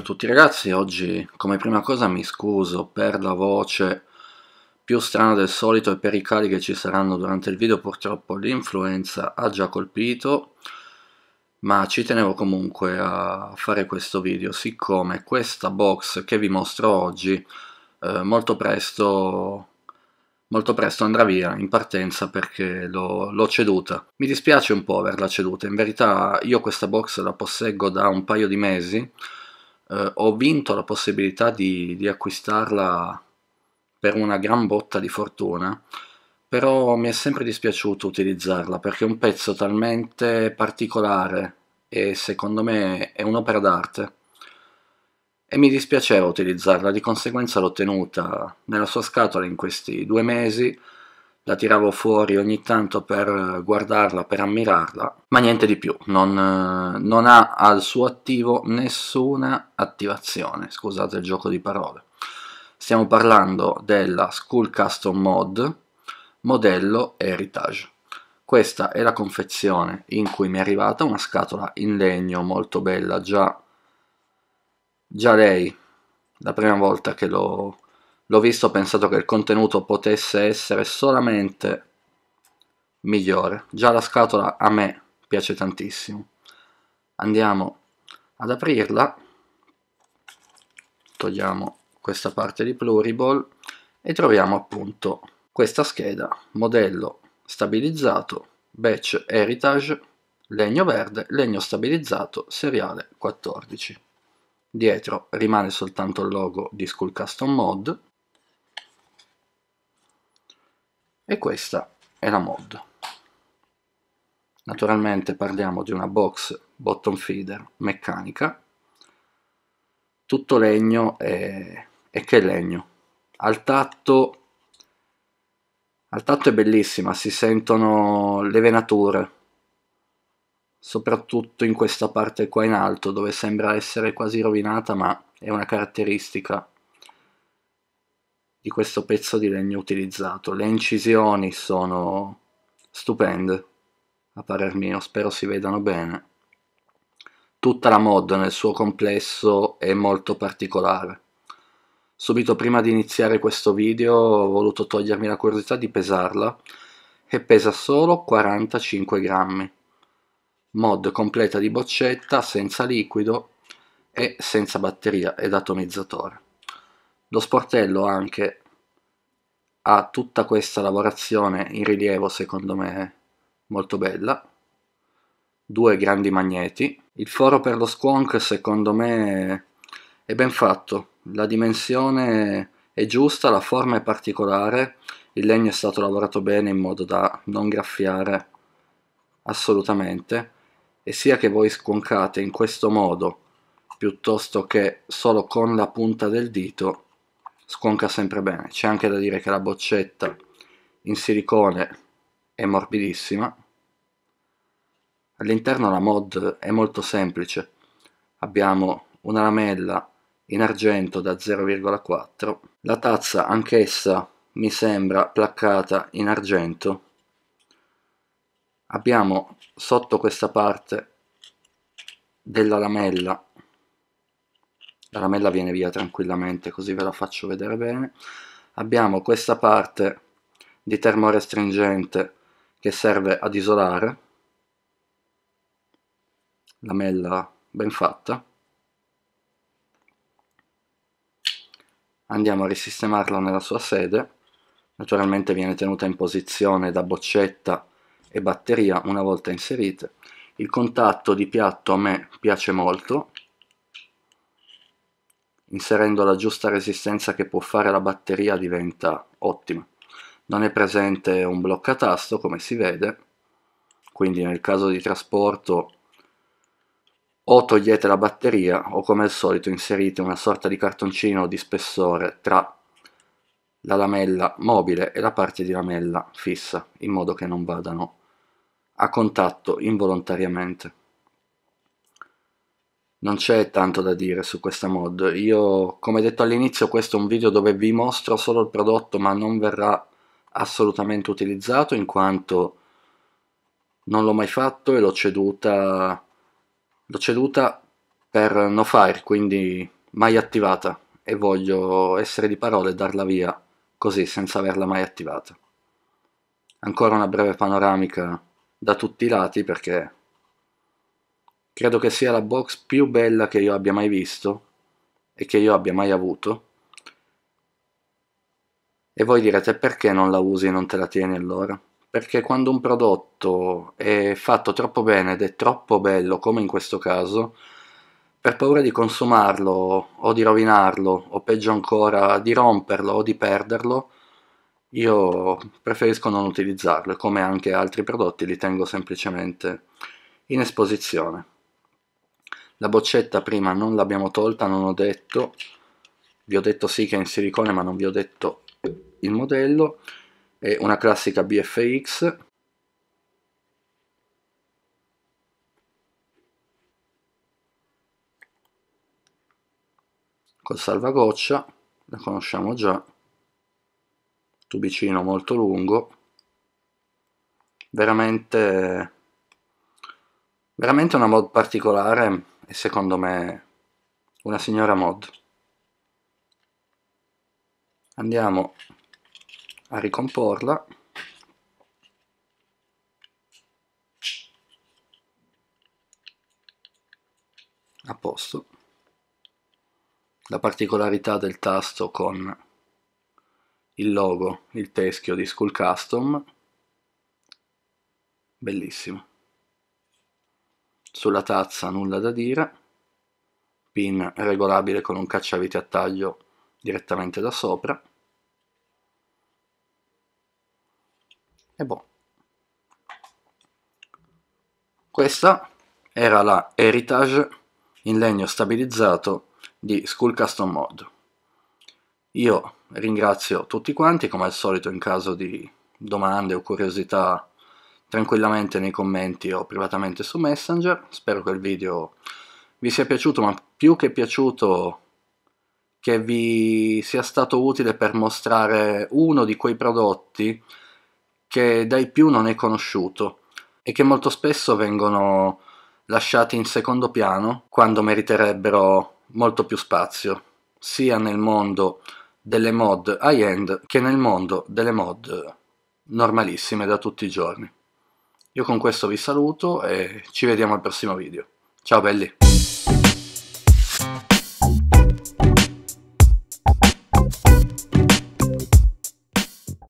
a tutti ragazzi, oggi come prima cosa mi scuso per la voce più strana del solito e per i cali che ci saranno durante il video, purtroppo l'influenza ha già colpito, ma ci tenevo comunque a fare questo video, siccome questa box che vi mostro oggi eh, molto, presto, molto presto andrà via in partenza perché l'ho ceduta. Mi dispiace un po' averla ceduta, in verità io questa box la posseggo da un paio di mesi, eh, ho vinto la possibilità di, di acquistarla per una gran botta di fortuna, però mi è sempre dispiaciuto utilizzarla perché è un pezzo talmente particolare e secondo me è un'opera d'arte e mi dispiaceva utilizzarla, di conseguenza l'ho tenuta nella sua scatola in questi due mesi la tiravo fuori ogni tanto per eh, guardarla, per ammirarla, ma niente di più, non, eh, non ha al suo attivo nessuna attivazione, scusate il gioco di parole. Stiamo parlando della School Custom Mod modello Heritage. Questa è la confezione in cui mi è arrivata una scatola in legno molto bella, già, già lei, la prima volta che l'ho l'ho visto ho pensato che il contenuto potesse essere solamente migliore. Già la scatola a me piace tantissimo. Andiamo ad aprirla, togliamo questa parte di Pluriball e troviamo appunto questa scheda, modello stabilizzato, batch heritage, legno verde, legno stabilizzato, seriale 14. Dietro rimane soltanto il logo di Skull Custom Mod, e questa è la mod naturalmente parliamo di una box bottom feeder meccanica tutto legno e, e che legno al tatto al tatto è bellissima si sentono le venature soprattutto in questa parte qua in alto dove sembra essere quasi rovinata ma è una caratteristica di questo pezzo di legno utilizzato. Le incisioni sono stupende, a parer mio, spero si vedano bene. Tutta la mod nel suo complesso è molto particolare. Subito prima di iniziare questo video ho voluto togliermi la curiosità di pesarla e pesa solo 45 grammi. Mod completa di boccetta, senza liquido e senza batteria ed atomizzatore. Lo sportello anche ha tutta questa lavorazione in rilievo secondo me molto bella. Due grandi magneti. Il foro per lo squonk secondo me è ben fatto. La dimensione è giusta, la forma è particolare. Il legno è stato lavorato bene in modo da non graffiare assolutamente e sia che voi squoncate in questo modo piuttosto che solo con la punta del dito sconca sempre bene. C'è anche da dire che la boccetta in silicone è morbidissima. All'interno la mod è molto semplice. Abbiamo una lamella in argento da 0,4. La tazza anch'essa mi sembra placcata in argento. Abbiamo sotto questa parte della lamella la lamella viene via tranquillamente così ve la faccio vedere bene abbiamo questa parte di termorestringente che serve ad isolare lamella ben fatta andiamo a risistemarla nella sua sede naturalmente viene tenuta in posizione da boccetta e batteria una volta inserite il contatto di piatto a me piace molto inserendo la giusta resistenza che può fare la batteria diventa ottima. Non è presente un bloccatasto come si vede, quindi nel caso di trasporto o togliete la batteria o come al solito inserite una sorta di cartoncino di spessore tra la lamella mobile e la parte di lamella fissa in modo che non vadano a contatto involontariamente non c'è tanto da dire su questa mod, io come detto all'inizio questo è un video dove vi mostro solo il prodotto ma non verrà assolutamente utilizzato in quanto non l'ho mai fatto e l'ho ceduta, ceduta per no fire, quindi mai attivata e voglio essere di parole e darla via così senza averla mai attivata. Ancora una breve panoramica da tutti i lati perché Credo che sia la box più bella che io abbia mai visto e che io abbia mai avuto. E voi direte perché non la usi e non te la tieni allora? Perché quando un prodotto è fatto troppo bene ed è troppo bello, come in questo caso, per paura di consumarlo o di rovinarlo o peggio ancora di romperlo o di perderlo, io preferisco non utilizzarlo e come anche altri prodotti li tengo semplicemente in esposizione la boccetta prima non l'abbiamo tolta non ho detto vi ho detto sì che è in silicone ma non vi ho detto il modello è una classica BFX col salvagoccia la conosciamo già tubicino molto lungo veramente veramente una mod particolare è secondo me una signora mod. Andiamo a ricomporla. A posto. La particolarità del tasto con il logo, il teschio di Skull Custom, bellissimo. Sulla tazza nulla da dire, pin regolabile con un cacciavite a taglio direttamente da sopra. E boh. Questa era la Heritage in legno stabilizzato di Skull Custom Mod. Io ringrazio tutti quanti, come al solito in caso di domande o curiosità tranquillamente nei commenti o privatamente su Messenger. Spero che il video vi sia piaciuto, ma più che piaciuto che vi sia stato utile per mostrare uno di quei prodotti che dai più non è conosciuto e che molto spesso vengono lasciati in secondo piano quando meriterebbero molto più spazio, sia nel mondo delle mod high-end che nel mondo delle mod normalissime da tutti i giorni. Io con questo vi saluto e ci vediamo al prossimo video. Ciao belli!